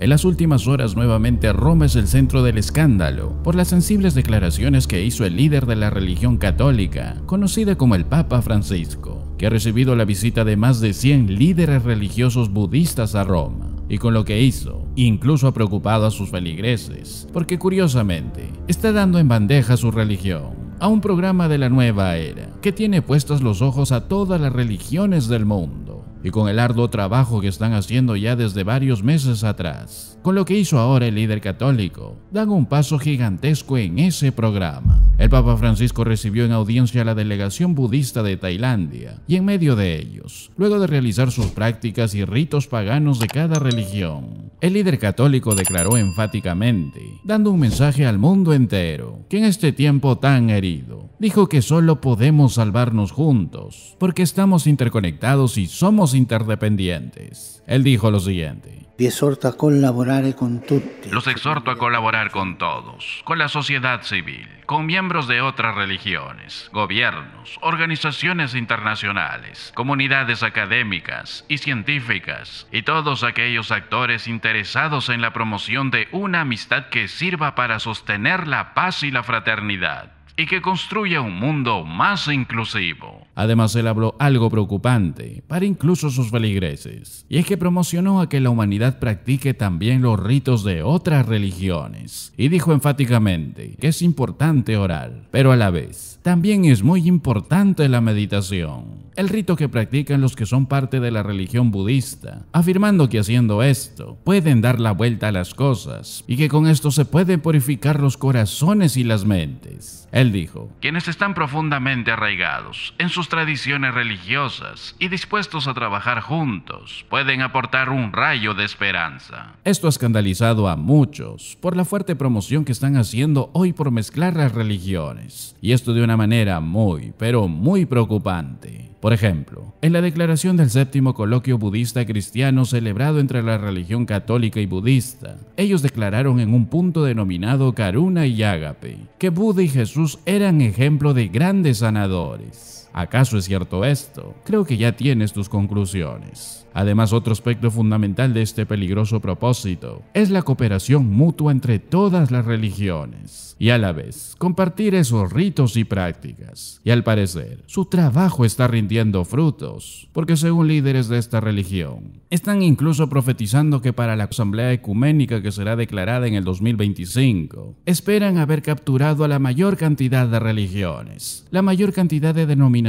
En las últimas horas nuevamente Roma es el centro del escándalo por las sensibles declaraciones que hizo el líder de la religión católica, conocida como el Papa Francisco, que ha recibido la visita de más de 100 líderes religiosos budistas a Roma. Y con lo que hizo, incluso ha preocupado a sus feligreses, porque curiosamente está dando en bandeja su religión a un programa de la nueva era, que tiene puestos los ojos a todas las religiones del mundo y con el arduo trabajo que están haciendo ya desde varios meses atrás. Con lo que hizo ahora el líder católico, dan un paso gigantesco en ese programa. El Papa Francisco recibió en audiencia a la delegación budista de Tailandia y en medio de ellos, luego de realizar sus prácticas y ritos paganos de cada religión, el líder católico declaró enfáticamente, dando un mensaje al mundo entero, que en este tiempo tan herido, dijo que solo podemos salvarnos juntos, porque estamos interconectados y somos interdependientes. Él dijo lo siguiente. Los exhorto a colaborar con todos, con la sociedad civil, con miembros de otras religiones, gobiernos, organizaciones internacionales, comunidades académicas y científicas, y todos aquellos actores interesados en la promoción de una amistad que sirva para sostener la paz y la fraternidad y que construya un mundo más inclusivo. Además, él habló algo preocupante para incluso sus feligreses, y es que promocionó a que la humanidad practique también los ritos de otras religiones, y dijo enfáticamente que es importante orar, pero a la vez también es muy importante la meditación, el rito que practican los que son parte de la religión budista, afirmando que haciendo esto pueden dar la vuelta a las cosas y que con esto se pueden purificar los corazones y las mentes. El dijo, quienes están profundamente arraigados en sus tradiciones religiosas y dispuestos a trabajar juntos pueden aportar un rayo de esperanza. Esto ha escandalizado a muchos por la fuerte promoción que están haciendo hoy por mezclar las religiones, y esto de una manera muy, pero muy preocupante. Por ejemplo, en la declaración del séptimo coloquio budista cristiano celebrado entre la religión católica y budista, ellos declararon en un punto denominado Karuna y Ágape que Buda y Jesús eran ejemplo de grandes sanadores. ¿Acaso es cierto esto? Creo que ya tienes tus conclusiones. Además, otro aspecto fundamental de este peligroso propósito es la cooperación mutua entre todas las religiones y a la vez compartir esos ritos y prácticas. Y al parecer, su trabajo está rindiendo frutos, porque según líderes de esta religión, están incluso profetizando que para la asamblea ecuménica que será declarada en el 2025, esperan haber capturado a la mayor cantidad de religiones, la mayor cantidad de denominaciones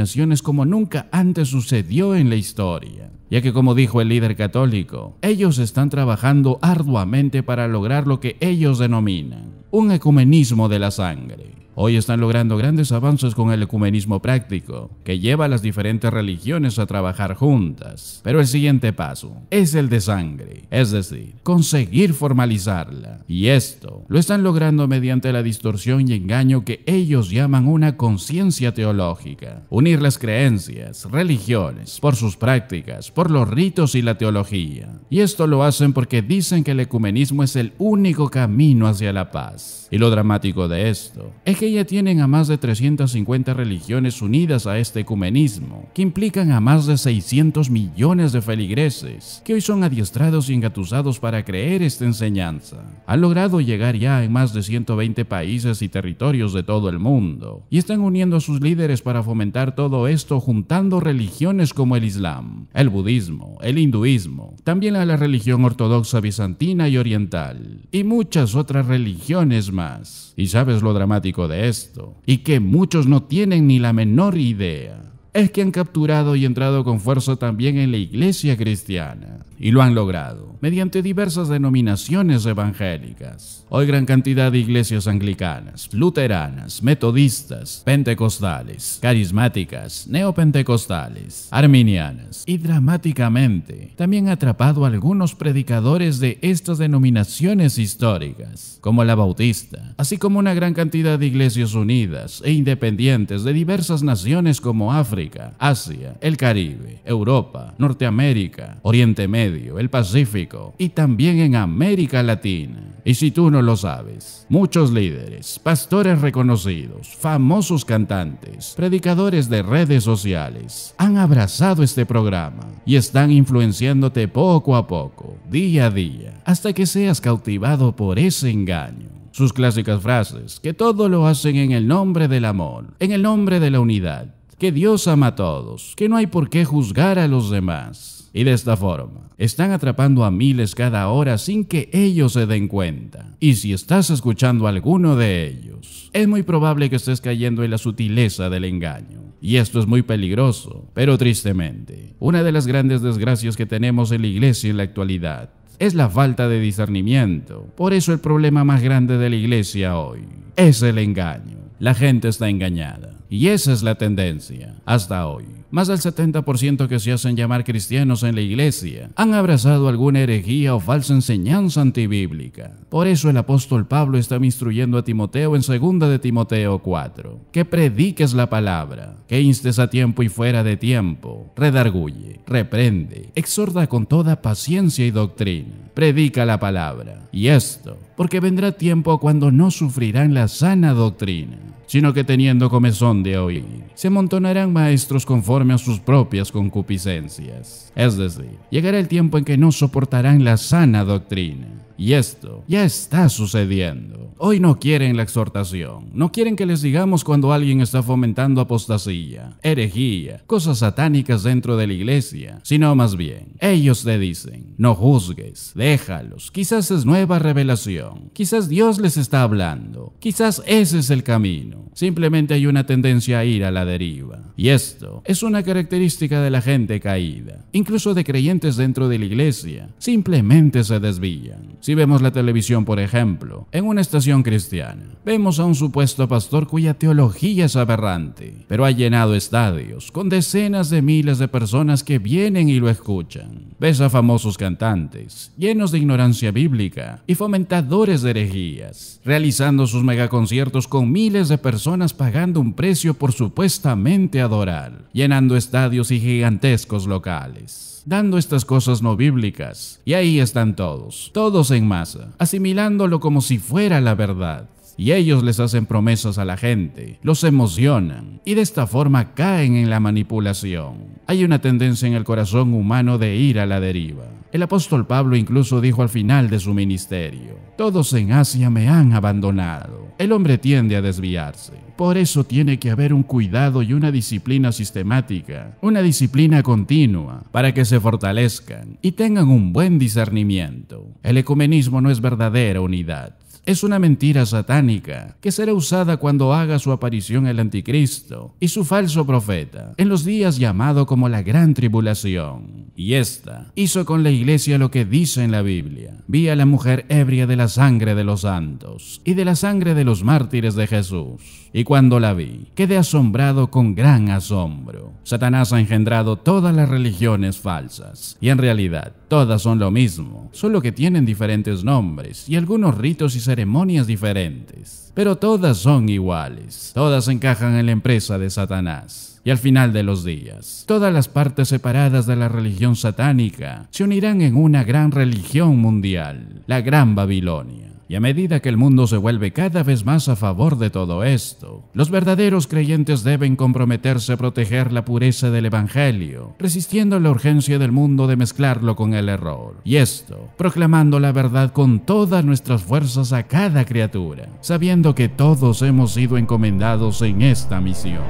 como nunca antes sucedió en la historia, ya que como dijo el líder católico, ellos están trabajando arduamente para lograr lo que ellos denominan un ecumenismo de la sangre. Hoy están logrando grandes avances con el ecumenismo práctico, que lleva a las diferentes religiones a trabajar juntas. Pero el siguiente paso es el de sangre, es decir, conseguir formalizarla. Y esto lo están logrando mediante la distorsión y engaño que ellos llaman una conciencia teológica. Unir las creencias, religiones, por sus prácticas, por los ritos y la teología. Y esto lo hacen porque dicen que el ecumenismo es el único camino hacia la paz. Y lo dramático de esto es que ya tienen a más de 350 religiones unidas a este ecumenismo, que implican a más de 600 millones de feligreses, que hoy son adiestrados y engatusados para creer esta enseñanza. Han logrado llegar ya en más de 120 países y territorios de todo el mundo, y están uniendo a sus líderes para fomentar todo esto juntando religiones como el Islam, el budismo, el hinduismo, también a la religión ortodoxa bizantina y oriental, y muchas otras religiones más. ¿Y sabes lo dramático de esto y que muchos no tienen ni la menor idea es que han capturado y entrado con fuerza también en la iglesia cristiana, y lo han logrado mediante diversas denominaciones evangélicas. Hoy gran cantidad de iglesias anglicanas, luteranas, metodistas, pentecostales, carismáticas, neopentecostales, arminianas, y dramáticamente también ha atrapado a algunos predicadores de estas denominaciones históricas, como la bautista, así como una gran cantidad de iglesias unidas e independientes de diversas naciones como África, Asia, el Caribe, Europa, Norteamérica, Oriente Medio, el Pacífico y también en América Latina. Y si tú no lo sabes, muchos líderes, pastores reconocidos, famosos cantantes, predicadores de redes sociales han abrazado este programa y están influenciándote poco a poco, día a día, hasta que seas cautivado por ese engaño sus clásicas frases, que todo lo hacen en el nombre del amor, en el nombre de la unidad, que Dios ama a todos, que no hay por qué juzgar a los demás. Y de esta forma, están atrapando a miles cada hora sin que ellos se den cuenta. Y si estás escuchando a alguno de ellos, es muy probable que estés cayendo en la sutileza del engaño. Y esto es muy peligroso, pero tristemente, una de las grandes desgracias que tenemos en la iglesia en la actualidad es la falta de discernimiento. Por eso el problema más grande de la iglesia hoy es el engaño. La gente está engañada. Y esa es la tendencia, hasta hoy. Más del 70% que se hacen llamar cristianos en la iglesia han abrazado alguna herejía o falsa enseñanza antibíblica. Por eso el apóstol Pablo está instruyendo a Timoteo en 2 de Timoteo 4, que prediques la palabra, que instes a tiempo y fuera de tiempo, redarguye, reprende, exhorta con toda paciencia y doctrina, predica la palabra. Y esto, porque vendrá tiempo cuando no sufrirán la sana doctrina sino que teniendo comezón de oír, se amontonarán maestros conforme a sus propias concupiscencias. Es decir, llegará el tiempo en que no soportarán la sana doctrina y esto ya está sucediendo. Hoy no quieren la exhortación, no quieren que les digamos cuando alguien está fomentando apostasía, herejía, cosas satánicas dentro de la iglesia, sino más bien, ellos te dicen, no juzgues, déjalos, quizás es nueva revelación, quizás Dios les está hablando, quizás ese es el camino, simplemente hay una tendencia a ir a la deriva. Y esto es una característica de la gente caída, incluso de creyentes dentro de la iglesia, simplemente se desvían. Si vemos la televisión, por ejemplo, en una estación cristiana, vemos a un supuesto pastor cuya teología es aberrante, pero ha llenado estadios con decenas de miles de personas que vienen y lo escuchan. Ves a famosos cantantes, llenos de ignorancia bíblica y fomentadores de herejías, realizando sus megaconciertos con miles de personas pagando un precio por supuestamente adorar, llenando estadios y gigantescos locales dando estas cosas no bíblicas. Y ahí están todos, todos en masa, asimilándolo como si fuera la verdad y ellos les hacen promesas a la gente, los emocionan y de esta forma caen en la manipulación. Hay una tendencia en el corazón humano de ir a la deriva. El apóstol Pablo incluso dijo al final de su ministerio, todos en Asia me han abandonado. El hombre tiende a desviarse. Por eso tiene que haber un cuidado y una disciplina sistemática, una disciplina continua, para que se fortalezcan y tengan un buen discernimiento. El ecumenismo no es verdadera unidad es una mentira satánica que será usada cuando haga su aparición el anticristo y su falso profeta en los días llamado como la gran tribulación. Y esta hizo con la iglesia lo que dice en la Biblia. Vi a la mujer ebria de la sangre de los santos y de la sangre de los mártires de Jesús. Y cuando la vi, quedé asombrado con gran asombro. Satanás ha engendrado todas las religiones falsas y en realidad todas son lo mismo, solo que tienen diferentes nombres y algunos ritos y ceremonias diferentes, pero todas son iguales, todas encajan en la empresa de Satanás. Y al final de los días, todas las partes separadas de la religión satánica se unirán en una gran religión mundial, la Gran Babilonia. Y a medida que el mundo se vuelve cada vez más a favor de todo esto, los verdaderos creyentes deben comprometerse a proteger la pureza del Evangelio, resistiendo la urgencia del mundo de mezclarlo con el error. Y esto, proclamando la verdad con todas nuestras fuerzas a cada criatura, sabiendo que todos hemos sido encomendados en esta misión.